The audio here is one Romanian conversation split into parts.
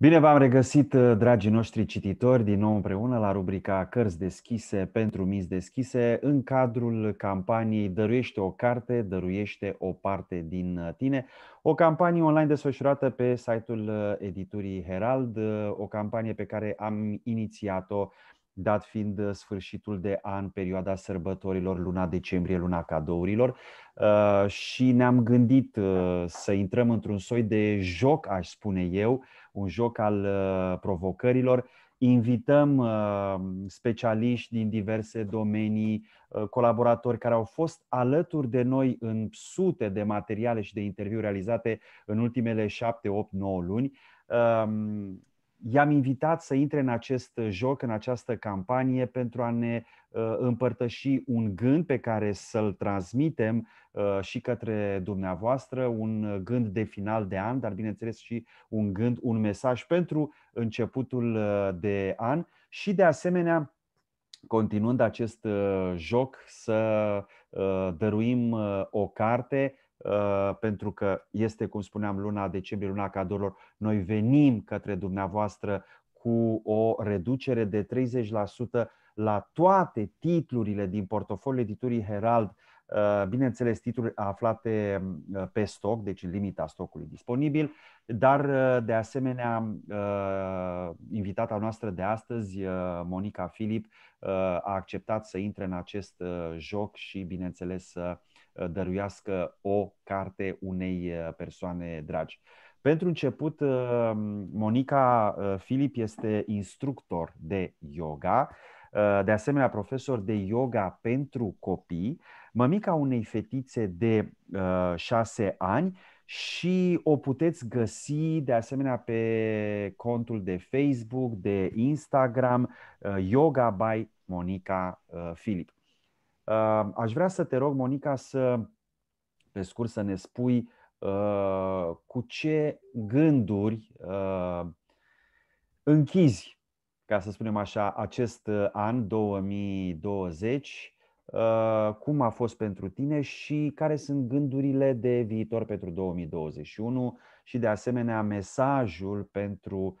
Bine v-am regăsit, uh, dragii noștri cititori, din nou împreună la rubrica Cărți deschise pentru minți deschise, în cadrul campaniei Dăruiește o carte, dăruiește o parte din uh, tine, o campanie online desfășurată pe site-ul uh, editurii Herald, o campanie pe care am inițiat-o dat fiind sfârșitul de an, perioada sărbătorilor, luna decembrie, luna cadourilor și ne-am gândit să intrăm într-un soi de joc, aș spune eu, un joc al uh, provocărilor. Invităm uh, specialiști din diverse domenii, uh, colaboratori care au fost alături de noi în sute de materiale și de interviuri realizate în ultimele 7, 8, 9 luni um, i-am invitat să intre în acest joc, în această campanie, pentru a ne uh, împărtăși un gând pe care să-l transmitem uh, și către dumneavoastră, un gând de final de an, dar bineînțeles și un gând, un mesaj pentru începutul uh, de an și de asemenea continuând acest joc să dăruim o carte Uh, pentru că este, cum spuneam, luna decembrie, luna cadourilor. Noi venim către dumneavoastră cu o reducere de 30% la toate titlurile din portofoliul editurii Herald, uh, bineînțeles titluri aflate uh, pe stoc, deci în limita stocului disponibil, dar de asemenea invitata noastră de astăzi, Monica Filip, a acceptat să intre în acest joc și bineînțeles să Uh, dăruiască o carte unei uh, persoane dragi. Pentru început, uh, Monica Filip este instructor de yoga, de asemenea profesor de yoga pentru copii, mămica unei fetițe de șase ani și o puteți găsi de asemenea pe contul de Facebook, de Instagram, Yoga by Monica Filip. Aș vrea să te rog, Monica, să, pe scurt, să ne spui uh, cu ce gânduri uh, închizi, ca să spunem așa, acest an 2020 uh, cum a fost pentru tine și care sunt gândurile de viitor pentru 2021 și de asemenea mesajul pentru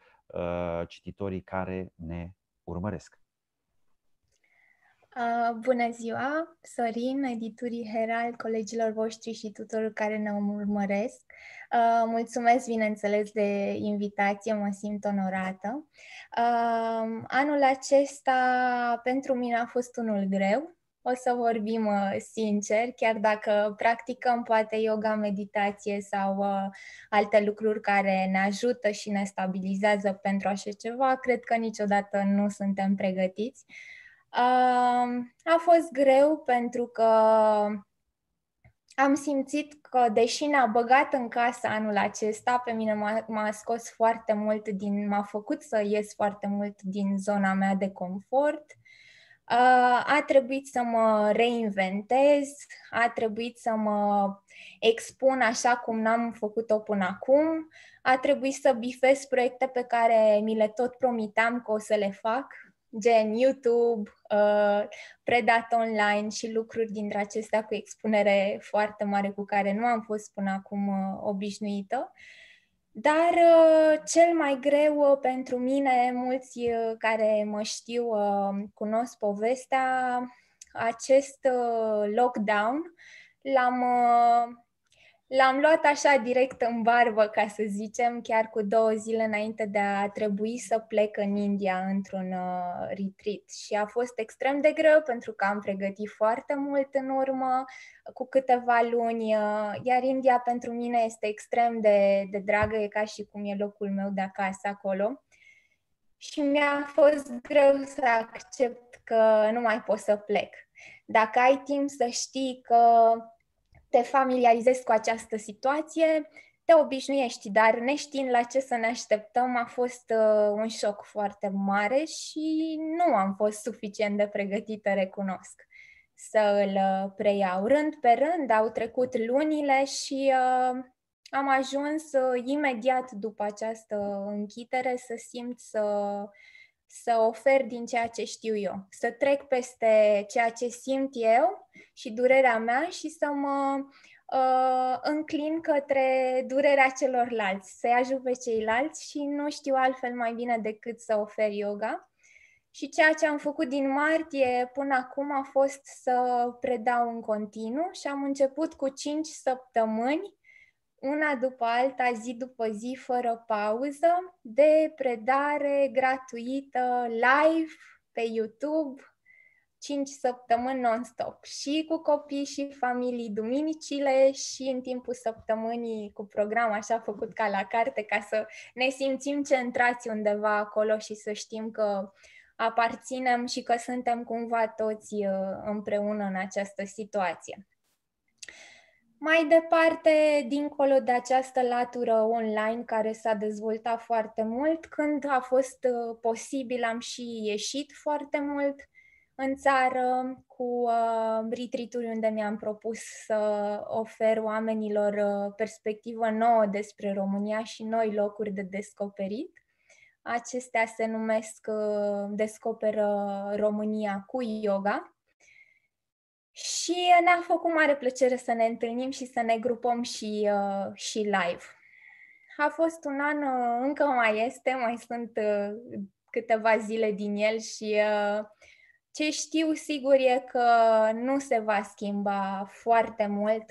cititorii care ne urmăresc. Uh, bună ziua, Sorin, editurii Herald, colegilor voștri și tuturor care ne urmăresc. Uh, mulțumesc, bineînțeles, de invitație, mă simt onorată. Uh, anul acesta pentru mine a fost unul greu, o să vorbim uh, sincer, chiar dacă practicăm poate yoga, meditație sau uh, alte lucruri care ne ajută și ne stabilizează pentru așa ceva, cred că niciodată nu suntem pregătiți. Uh, a fost greu pentru că am simțit că, deși ne-a băgat în casă anul acesta, pe mine m-a, m-a scos foarte mult din, m-a făcut să ies foarte mult din zona mea de confort. A trebuit să mă reinventez, a trebuit să mă expun așa cum n-am făcut-o până acum, a trebuit să bifez proiecte pe care mi le tot promitam că o să le fac gen YouTube, uh, predat online și lucruri dintre acestea cu expunere foarte mare cu care nu am fost până acum uh, obișnuită. Dar uh, cel mai greu pentru mine, mulți care mă știu cunosc povestea, acest lockdown l-am L-am luat așa direct în barbă, ca să zicem, chiar cu două zile înainte de a trebui să plec în India într-un uh, retreat și a fost extrem de greu pentru că am pregătit foarte mult în urmă, cu câteva luni, uh, iar India pentru mine este extrem de, de dragă, e ca și cum e locul meu de acasă acolo. Și mi-a fost greu să accept că nu mai pot să plec. Dacă ai timp să știi că te familiarizezi cu această situație, te obișnuiești, dar neștiind la ce să ne așteptăm, a fost uh, un șoc foarte mare și nu am fost suficient de pregătită, recunosc, să îl uh, preiau. Rând pe rând au trecut lunile și uh, am ajuns uh, imediat după această închidere să simt să uh, să ofer din ceea ce știu eu, să trec peste ceea ce simt eu și durerea mea și să mă uh, înclin către durerea celorlalți, să-i ajut pe ceilalți și nu știu altfel mai bine decât să ofer yoga. Și ceea ce am făcut din martie până acum a fost să predau în continuu și am început cu 5 săptămâni una după alta, zi după zi, fără pauză, de predare gratuită, live, pe YouTube, 5 săptămâni non-stop, și cu copii și familii duminicile și în timpul săptămânii cu program așa făcut ca la carte, ca să ne simțim centrați undeva acolo și să știm că aparținem și că suntem cumva toți uh, împreună în această situație. Mai departe, dincolo de această latură online care s-a dezvoltat foarte mult, când a fost uh, posibil am și ieșit foarte mult în țară cu uh, retrituri unde mi-am propus să ofer oamenilor uh, perspectivă nouă despre România și noi locuri de descoperit. Acestea se numesc Descoperă România cu yoga și uh, ne-a făcut mare plăcere să ne întâlnim și să ne grupăm și, uh, și live. A fost un an, uh, încă mai este, mai sunt uh, câteva zile din el și uh, ce știu sigur e că nu se va schimba foarte mult.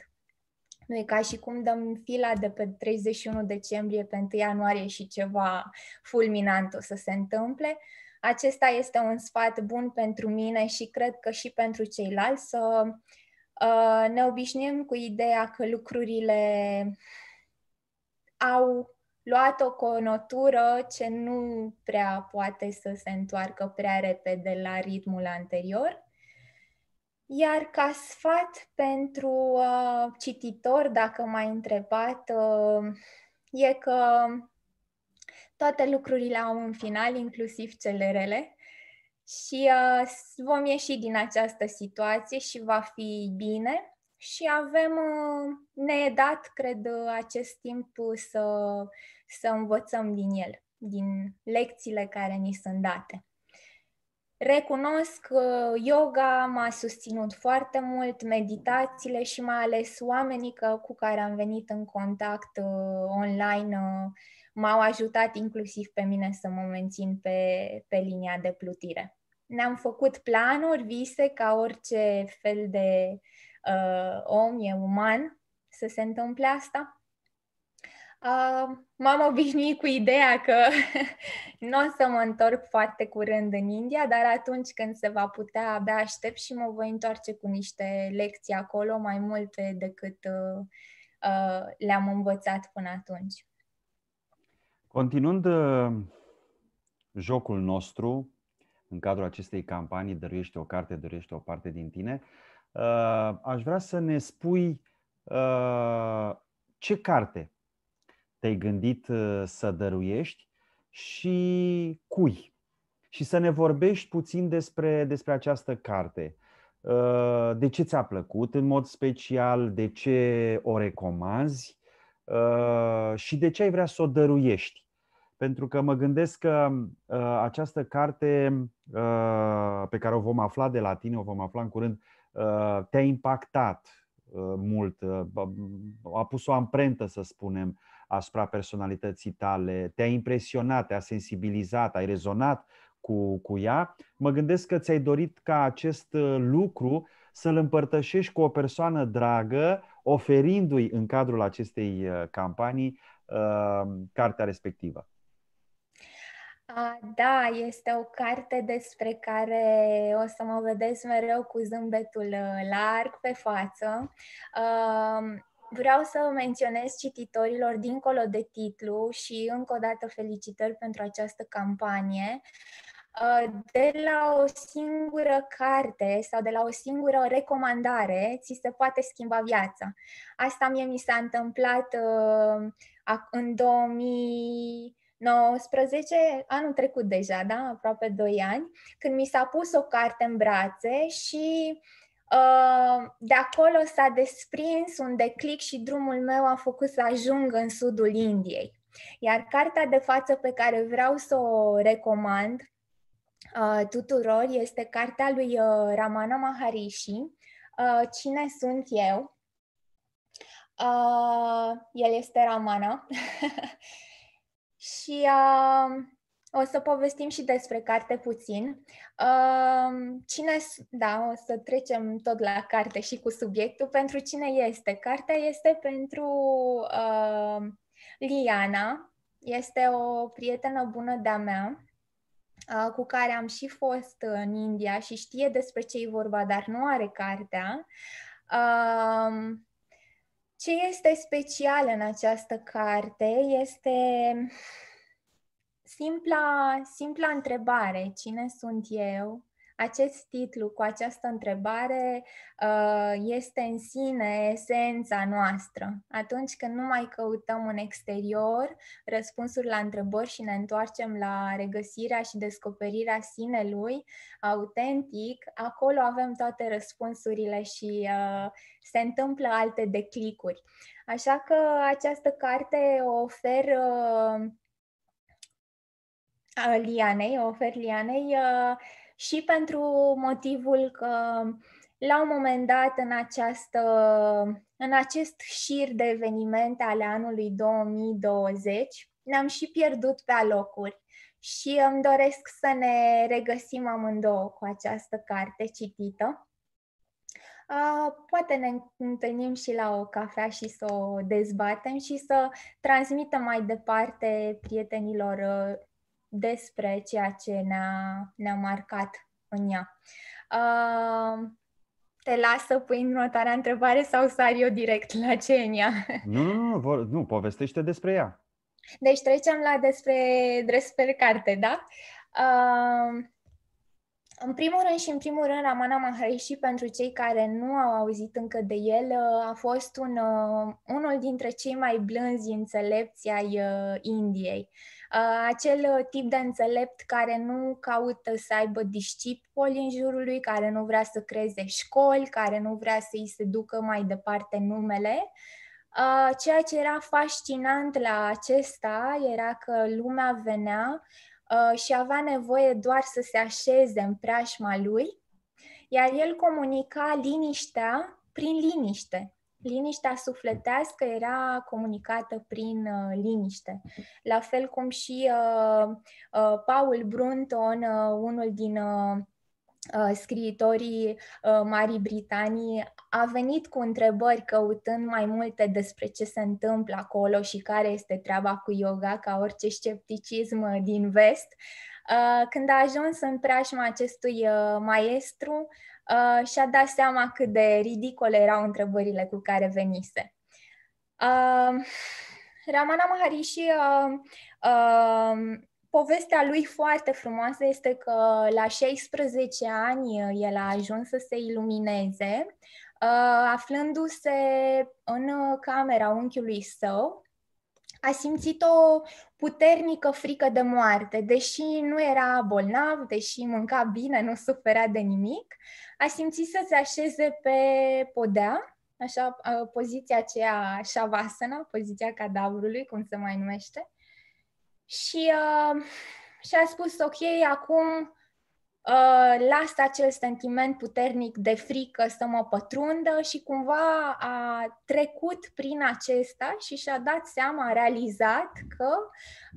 Nu e ca și cum dăm fila de pe 31 decembrie pe 1 ianuarie și ceva fulminant o să se întâmple. Uh, acesta este un sfat bun pentru mine și cred că și pentru ceilalți să uh, ne obișnuim cu ideea că lucrurile au luat o conotură ce nu prea poate să se întoarcă prea repede la ritmul anterior. Iar ca sfat pentru uh, cititor, dacă m-ai întrebat, uh, e că toate lucrurile au un final, inclusiv cele rele. Și uh, vom ieși din această situație și va fi bine. Și avem, uh, ne dat, cred, uh, acest timp uh, să, să învățăm din el, din lecțiile care ni sunt date. Recunosc că uh, yoga m-a susținut foarte mult, meditațiile și mai ales oamenii că, cu care am venit în contact uh, online uh, m-au ajutat inclusiv pe mine să mă mențin pe, pe linia de plutire. Ne-am făcut planuri, vise, ca orice fel de uh, om, e uman, să se întâmple asta. Uh, m-am obișnuit cu ideea că nu o să mă întorc foarte curând în India, dar atunci când se va putea, abia aștept și mă voi întoarce cu niște lecții acolo, mai multe decât uh, uh, le-am învățat până atunci. Continuând uh, jocul nostru, în cadrul acestei campanii Dăruiește o carte, dăruiește o parte din tine, uh, aș vrea să ne spui uh, ce carte te-ai gândit să dăruiești și cui. Și să ne vorbești puțin despre, despre această carte. De ce ți-a plăcut în mod special, de ce o recomanzi Uh, și de ce ai vrea să o dăruiești. Pentru că mă gândesc că uh, această carte uh, pe care o vom afla de la tine, o vom afla în curând, te-a impactat mult, a pus o amprentă, să spunem, asupra personalității tale, te-a impresionat, te-a sensibilizat, ai rezonat cu, cu ea. Mă gândesc că ți-ai dorit ca acest lucru să-l împărtășești cu o persoană dragă, oferindu-i în cadrul acestei uh, campanii uh, cartea respectivă. Da, este o carte despre care o să mă vedeți mereu cu zâmbetul uh, larg pe față. Um, vreau să menționez cititorilor dincolo de titlu și încă o dată felicitări pentru această campanie. Uh, de la o singură carte sau de la o singură recomandare ți se poate schimba viața. Asta mie mi s-a întâmplat uh, în 2019, anul trecut deja, da, aproape 2 ani, când mi s-a pus o carte în brațe și uh, de acolo s-a desprins un declic și drumul meu a făcut să ajung în sudul Indiei. Iar cartea de față pe care vreau să o recomand tuturor este cartea lui Ramana Maharishi, Cine sunt eu? El este Ramana. și o să povestim și despre carte puțin. Cine, da, o să trecem tot la carte și cu subiectul. Pentru cine este? Cartea este pentru uh, Liana, este o prietenă bună de-a mea cu care am și fost în India și știe despre ce e vorba, dar nu are cartea. Ce este special în această carte este simpla, simpla întrebare, cine sunt eu? acest titlu cu această întrebare uh, este în sine esența noastră. Atunci când nu mai căutăm în exterior răspunsuri la întrebări și ne întoarcem la regăsirea și descoperirea sinelui autentic, acolo avem toate răspunsurile și uh, se întâmplă alte declicuri. Așa că această carte o ofer uh, Lianei, o ofer Lianei și pentru motivul că la un moment dat în, această, în acest șir de evenimente ale anului 2020 ne-am și pierdut pe alocuri și îmi doresc să ne regăsim amândouă cu această carte citită. Uh, poate ne întâlnim și la o cafea și să o dezbatem și să transmitem mai departe prietenilor uh, despre ceea ce ne-a, ne-a marcat în ea. Uh, te să pui în următoarea întrebare sau sar eu direct la ce în ea? Nu, nu, nu, vor, nu povestește despre ea. Deci trecem la despre, despre carte, da? Uh, în primul rând și în primul rând, Ramana Maharishi, pentru cei care nu au auzit încă de el, a fost un, unul dintre cei mai blânzi înțelepți ai uh, Indiei. Uh, acel uh, tip de înțelept care nu caută să aibă discipoli în jurul lui, care nu vrea să creeze școli, care nu vrea să îi se ducă mai departe numele. Uh, ceea ce era fascinant la acesta era că lumea venea și avea nevoie doar să se așeze în preajma lui, iar el comunica liniștea prin liniște, liniștea sufletească era comunicată prin uh, liniște. La fel cum și uh, uh, Paul Brunton, uh, unul din uh, uh scriitorii uh, Marii Britanii a venit cu întrebări căutând mai multe despre ce se întâmplă acolo și care este treaba cu yoga, ca orice scepticism uh, din vest. Când a ajuns în preajma acestui maestru, uh, și-a dat seama cât de ridicole erau întrebările cu care venise. Uh, Ramana Maharishi, uh, uh, povestea lui foarte frumoasă este că la 16 ani uh, el a ajuns să se ilumineze, uh, aflându-se în uh, camera unchiului său, a simțit o puternică frică de moarte. Deși nu era bolnav, deși mânca bine, nu suferea de nimic, a simțit să se așeze pe podea, așa, poziția aceea șavasana, poziția cadavrului, cum se mai numește, și, uh, și a spus, ok, acum Uh, las acel sentiment puternic de frică să mă pătrundă și cumva a trecut prin acesta și și-a dat seama, a realizat că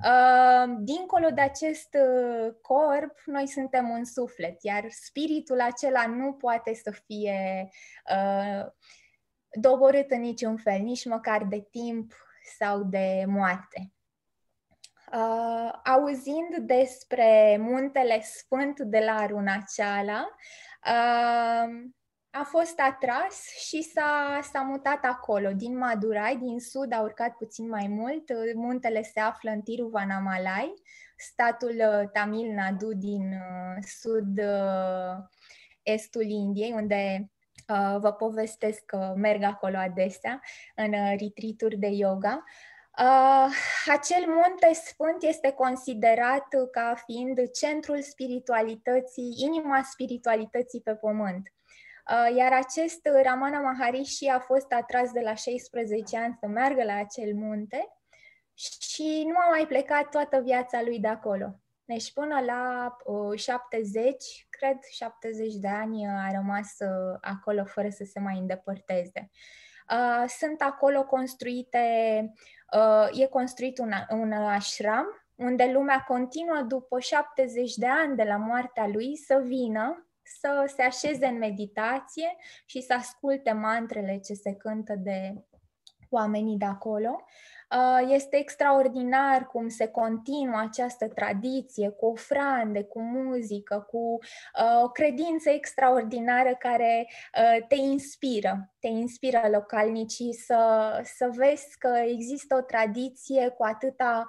uh, dincolo de acest uh, corp, noi suntem un suflet, iar spiritul acela nu poate să fie doborât în niciun fel, nici măcar de timp sau de moarte. Uh, auzind despre muntele sfânt de la Runaceala, uh, a fost atras și s-a, s-a mutat acolo, din Madurai, din sud, a urcat puțin mai mult. Muntele se află în Tiruvanamalai, statul uh, Tamil Nadu din uh, sud-estul uh, Indiei, unde vă povestesc că merg acolo adesea în retreat de yoga. Uh, Uh, acel munte sfânt este considerat ca fiind centrul spiritualității, inima spiritualității pe pământ. Uh, iar acest Ramana Maharishi a fost atras de la 16 ani să meargă la acel munte și nu a mai plecat toată viața lui de acolo. Deci până la uh, 70, cred 70 de ani a rămas ah, acolo fără să se mai îndepărteze. Uh, sunt acolo construite, uh, e construit un, un ashram unde lumea continuă după 70 de ani de la moartea lui să vină să se așeze în meditație și să asculte mantrele ce se cântă de oamenii de acolo. Uh, este extraordinar cum se continuă această tradiție cu ofrande, cu muzică, cu uh, o credință extraordinară care uh, te inspiră, te inspiră localnicii să, să vezi că există o tradiție cu atâta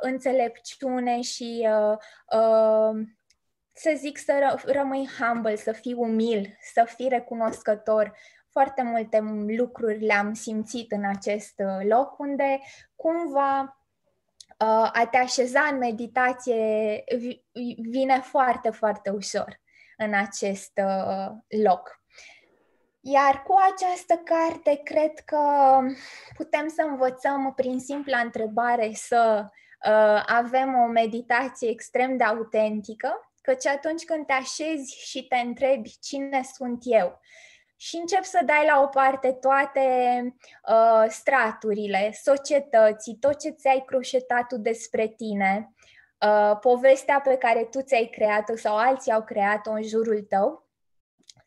înțelepciune și să zic să rămâi humble, să fii umil, să fii recunoscător foarte multe lucruri le-am simțit în acest uh, loc unde cumva uh, a te așeza în meditație vine foarte, foarte ușor în acest uh, loc. Iar cu această carte, cred că putem să învățăm prin simpla întrebare să uh, avem o meditație extrem de autentică, căci atunci când te așezi și te întrebi cine sunt eu și încep să dai la o parte toate uh, straturile, societății, tot ce ți-ai croșetat tu despre tine, uh, povestea pe care tu ți-ai creat-o sau alții au creat-o în jurul tău,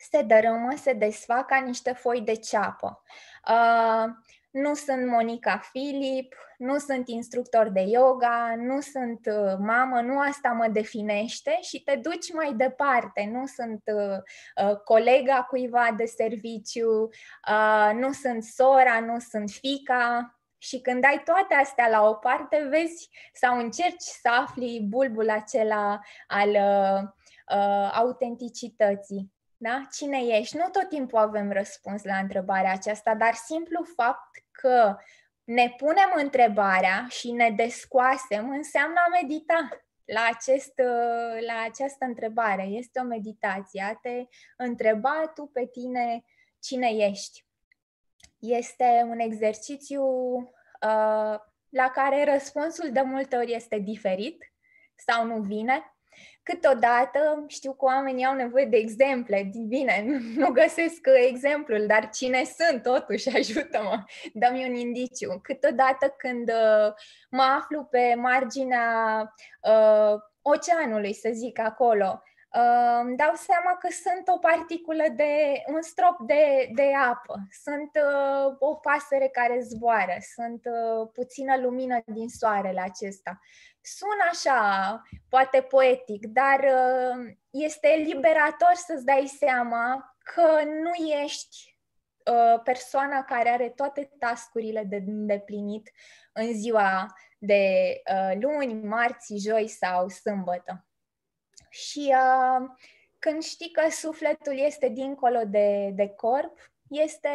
se dărâmă, se desfac ca niște foi de ceapă. Uh, nu sunt Monica Filip, nu sunt instructor de yoga, nu sunt uh, mamă, nu asta mă definește și te duci mai departe. Nu sunt uh, uh, colega cuiva de serviciu, uh, nu sunt sora, nu sunt fica. Și când ai toate astea la o parte, vezi sau încerci să afli bulbul acela al uh, uh autenticității da? Cine ești? Nu tot timpul avem răspuns la întrebarea aceasta, dar simplu fapt că ne punem întrebarea și ne descoasem înseamnă a medita la, acest, uh, la această întrebare. Este o meditație, a te întreba tu pe tine cine ești. Este un exercițiu uh, la care răspunsul de multe ori este diferit sau nu vine, Câteodată știu că oamenii au nevoie de exemple, bine, nu găsesc exemplul, dar cine sunt totuși, ajută-mă, dă-mi un indiciu. Câteodată când uh, mă aflu pe marginea uh, oceanului, să zic acolo, uh, îmi uh, dau seama că sunt o particulă de un strop de, de apă, sunt uh, o pasăre care zboară, sunt uh, puțină lumină din soarele acesta, sună așa, poate poetic, dar uh, este liberator să-ți dai seama că nu ești uh, persoana care are toate tascurile de îndeplinit în ziua de uh, luni, marți, joi sau sâmbătă. Și când știi că sufletul este dincolo de, de corp, este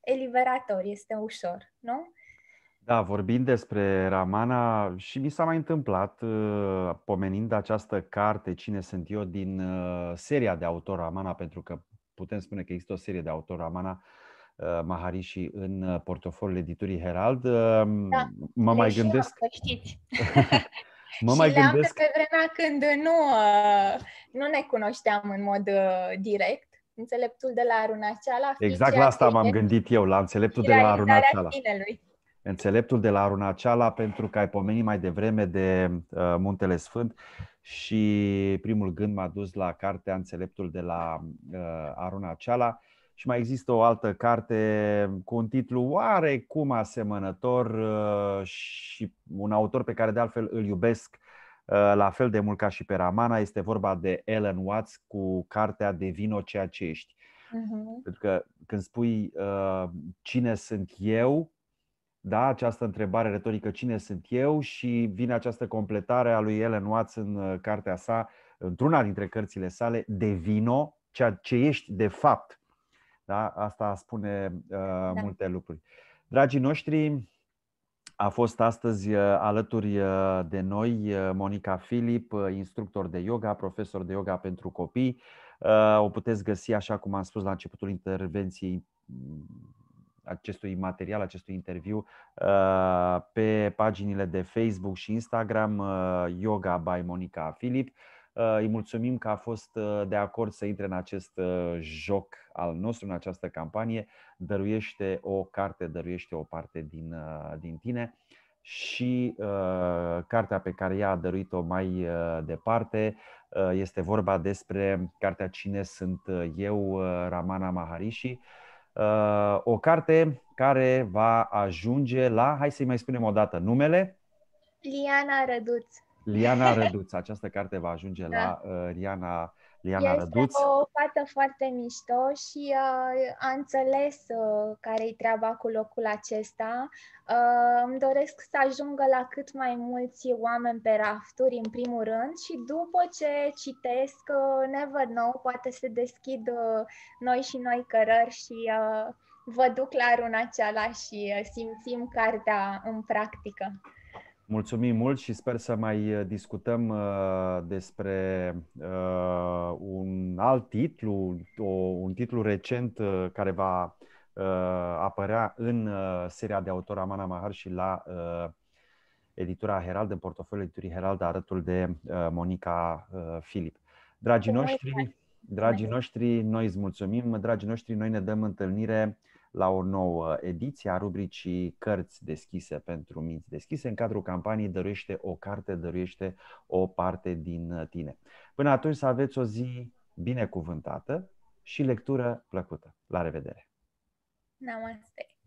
eliberator, este ușor, nu? Da, vorbind despre Ramana și mi s-a mai întâmplat, uh, pomenind această carte, Cine sunt eu, din uh, seria de autor Ramana, pentru că putem spune că există o serie de autor Ramana, uh, Maharishi în portofoliul editurii Herald. Da, mă mai gândesc... Eu, știți. mă și mai gândesc... pe vremea când nu, nu ne cunoșteam în mod direct. Înțeleptul de la Runaceala. Exact la asta m-am gândit eu, la înțeleptul de la Runaceala. Finelui înțeleptul de la Arunaceala pentru că ai pomenit mai devreme de uh, Muntele Sfânt și primul gând m-a dus la cartea Înțeleptul de la uh, Arunaceala și mai există o altă carte cu un titlu oarecum asemănător uh, și un autor pe care de altfel îl iubesc uh, la fel de mult ca și pe Ramana, este vorba de Ellen Watts cu cartea Devino ceea ce ești. Uh-huh. Pentru că când spui uh, cine sunt eu, da, această întrebare retorică, cine sunt eu? Și vine această completare a lui Ellen Watts în uh, cartea sa, într-una dintre cărțile sale, Devino, ceea ce ești de fapt. Da? Asta spune uh, da. multe lucruri. Dragii noștri, a fost astăzi uh, alături uh, de noi Monica Filip, instructor de yoga, profesor de yoga pentru copii. O puteți găsi, așa cum am spus la începutul intervenției acestui material, acestui interviu uh, pe paginile de Facebook și Instagram uh, Yoga by Monica Filip. Uh, îi mulțumim că a fost de acord să intre în acest joc al nostru, în această campanie. Dăruiește o carte, dăruiește o parte din, din tine și uh, cartea pe care ea a dăruit-o mai uh, departe uh, este vorba despre cartea Cine sunt eu, uh, Ramana Maharishi. Uh, Uh, o carte care va ajunge la, hai să-i mai spunem o dată, numele? Liana Răduț. Liana Răduț. Această carte va ajunge da. la uh, Liana Liana este Răduț. o fată foarte mișto și uh, a înțeles uh, care-i treaba cu locul acesta. Uh, îmi doresc să ajungă la cât mai mulți oameni pe rafturi, în primul rând, și după ce citesc uh, Never Know, poate se deschid uh, noi și noi cărări și uh, vă duc la runa și uh, simțim cartea în practică. Mulțumim mult și sper să mai uh, discutăm uh, despre uh, un alt titlu, o, un titlu recent uh, care va uh, apărea în uh, seria de autor Amana Mahar și la uh, editura Herald, în portofoliul editurii Herald, arătul de uh, Monica uh, Filip. Dragii noștri, dragii noștri, noi îți mulțumim, dragii noștri, noi ne dăm întâlnire la o nouă ediție a rubricii Cărți deschise pentru minți deschise. În cadrul campaniei Dăruiește o carte, dăruiește o parte din tine. Până atunci să aveți o zi binecuvântată și lectură plăcută. La revedere! Namaste!